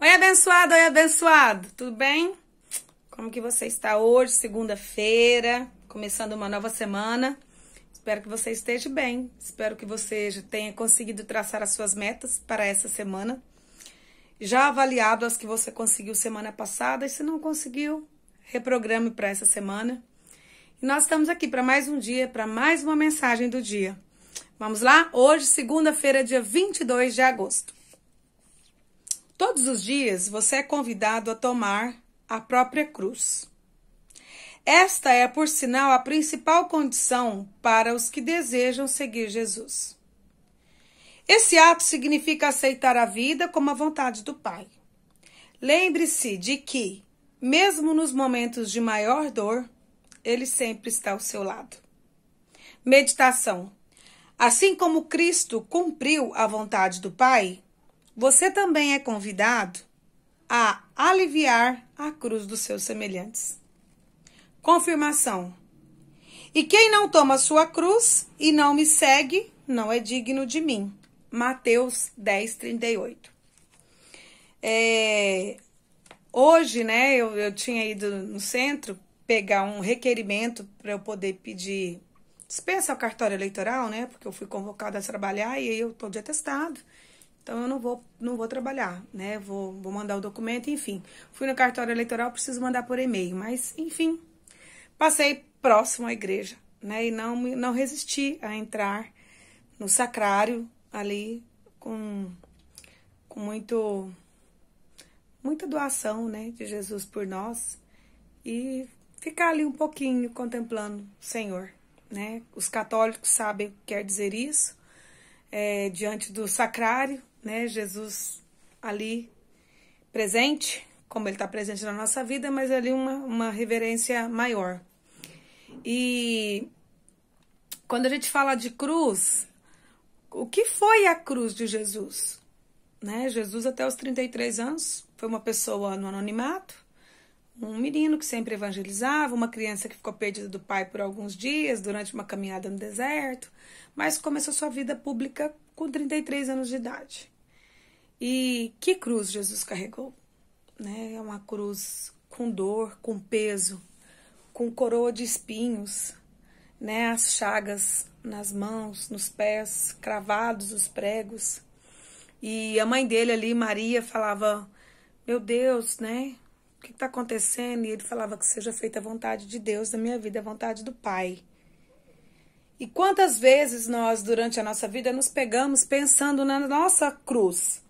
Oi, abençoado, oi, abençoado, tudo bem? Como que você está hoje, segunda-feira, começando uma nova semana? Espero que você esteja bem, espero que você já tenha conseguido traçar as suas metas para essa semana, já avaliado as que você conseguiu semana passada e se não conseguiu, reprograme para essa semana. E nós estamos aqui para mais um dia, para mais uma mensagem do dia. Vamos lá? Hoje, segunda-feira, dia 22 de agosto. Todos os dias você é convidado a tomar a própria cruz. Esta é, por sinal, a principal condição para os que desejam seguir Jesus. Esse ato significa aceitar a vida como a vontade do Pai. Lembre-se de que, mesmo nos momentos de maior dor, Ele sempre está ao seu lado. Meditação: Assim como Cristo cumpriu a vontade do Pai, você também é convidado a aliviar a cruz dos seus semelhantes. Confirmação. E quem não toma sua cruz e não me segue, não é digno de mim. Mateus 10, 38. É, hoje, né, eu, eu tinha ido no centro pegar um requerimento para eu poder pedir dispensa ao cartório eleitoral, né, porque eu fui convocada a trabalhar e eu estou de atestado. Então eu não vou, não vou trabalhar, né? Vou, vou mandar o documento, enfim. Fui no cartório eleitoral, preciso mandar por e-mail, mas enfim, passei próximo à igreja, né? E não não resisti a entrar no sacrário ali com com muito muita doação, né, de Jesus por nós e ficar ali um pouquinho contemplando o Senhor, né? Os católicos sabem o que quer dizer isso. É, diante do sacrário, né? Jesus ali presente, como ele está presente na nossa vida, mas ali uma, uma reverência maior. E quando a gente fala de cruz, o que foi a cruz de Jesus? Né? Jesus, até os 33 anos, foi uma pessoa no anonimato, um menino que sempre evangelizava, uma criança que ficou perdida do pai por alguns dias durante uma caminhada no deserto, mas começou sua vida pública com 33 anos de idade. E que cruz Jesus carregou? Né? É uma cruz com dor, com peso, com coroa de espinhos, né? as chagas nas mãos, nos pés, cravados os pregos. E a mãe dele ali, Maria, falava: Meu Deus, né? O que está acontecendo? E ele falava que seja feita a vontade de Deus na minha vida, a vontade do Pai. E quantas vezes nós, durante a nossa vida, nos pegamos pensando na nossa cruz?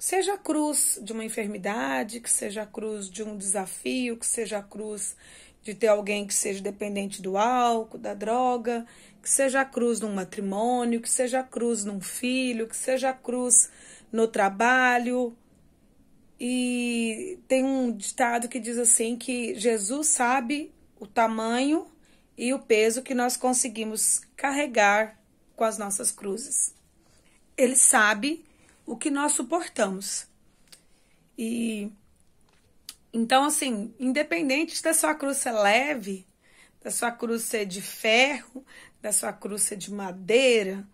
seja a cruz de uma enfermidade, que seja a cruz de um desafio, que seja a cruz de ter alguém que seja dependente do álcool, da droga, que seja a cruz num matrimônio, que seja a cruz num filho, que seja a cruz no trabalho. E tem um ditado que diz assim que Jesus sabe o tamanho e o peso que nós conseguimos carregar com as nossas cruzes. Ele sabe o que nós suportamos. E então, assim, independente da sua cruz ser é leve, da sua cruz ser de ferro, da sua cruz ser de madeira,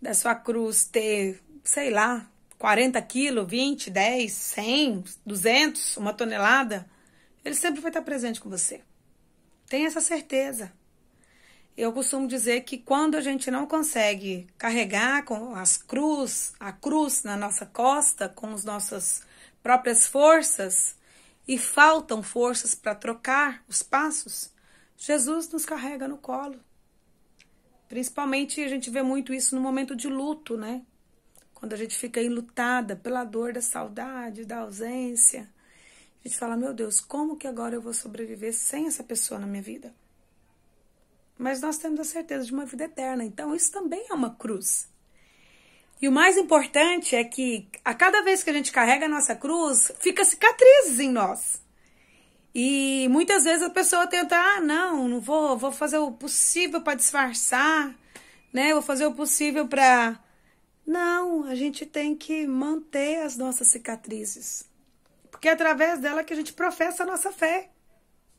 da sua cruz ter, sei lá, 40 quilos, 20, 10, 100, 200, uma tonelada, ele sempre vai estar presente com você. Tenha essa certeza. Eu costumo dizer que quando a gente não consegue carregar com as cruz, a cruz na nossa costa com as nossas próprias forças e faltam forças para trocar os passos, Jesus nos carrega no colo. Principalmente a gente vê muito isso no momento de luto, né? Quando a gente fica enlutada pela dor da saudade, da ausência, a gente fala: "Meu Deus, como que agora eu vou sobreviver sem essa pessoa na minha vida?" mas nós temos a certeza de uma vida eterna. Então, isso também é uma cruz. E o mais importante é que a cada vez que a gente carrega a nossa cruz, fica cicatrizes em nós. E muitas vezes a pessoa tenta, ah, não, não vou, vou fazer o possível para disfarçar, né? Vou fazer o possível para Não, a gente tem que manter as nossas cicatrizes. Porque é através dela que a gente professa a nossa fé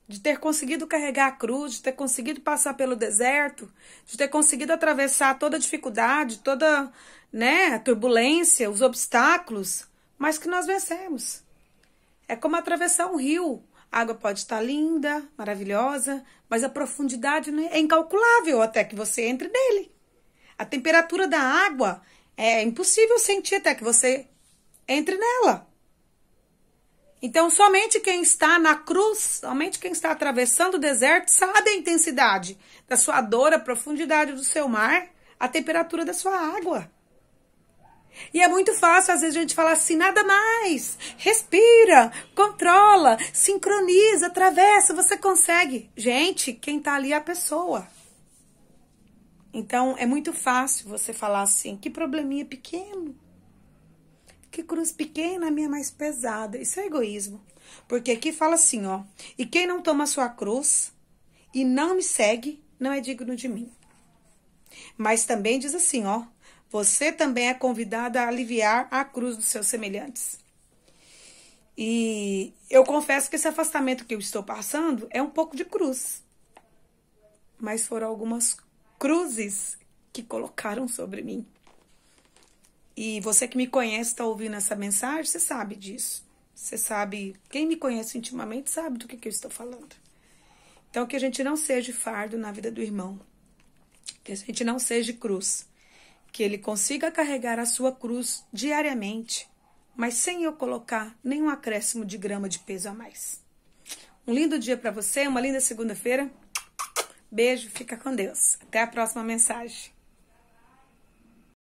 de ter conseguido carregar a cruz, de ter conseguido passar pelo deserto, de ter conseguido atravessar toda a dificuldade, toda né, a turbulência, os obstáculos, mas que nós vencemos. É como atravessar um rio. A água pode estar linda, maravilhosa, mas a profundidade é, é incalculável até que você entre nele. A temperatura da água é impossível sentir até que você entre nela. Então, somente quem está na cruz, somente quem está atravessando o deserto, sabe a intensidade da sua dor, a profundidade do seu mar, a temperatura da sua água. E é muito fácil, às vezes, a gente falar assim: nada mais, respira, controla, sincroniza, atravessa, você consegue. Gente, quem está ali é a pessoa. Então, é muito fácil você falar assim: que probleminha pequeno. Que cruz pequena, é a minha mais pesada. Isso é egoísmo. Porque aqui fala assim, ó. E quem não toma sua cruz e não me segue, não é digno de mim. Mas também diz assim, ó. Você também é convidado a aliviar a cruz dos seus semelhantes. E eu confesso que esse afastamento que eu estou passando é um pouco de cruz. Mas foram algumas cruzes que colocaram sobre mim. E você que me conhece, está ouvindo essa mensagem, você sabe disso. Você sabe, quem me conhece intimamente sabe do que, que eu estou falando. Então, que a gente não seja fardo na vida do irmão. Que a gente não seja cruz. Que ele consiga carregar a sua cruz diariamente, mas sem eu colocar nenhum acréscimo de grama de peso a mais. Um lindo dia para você, uma linda segunda-feira. Beijo, fica com Deus. Até a próxima mensagem.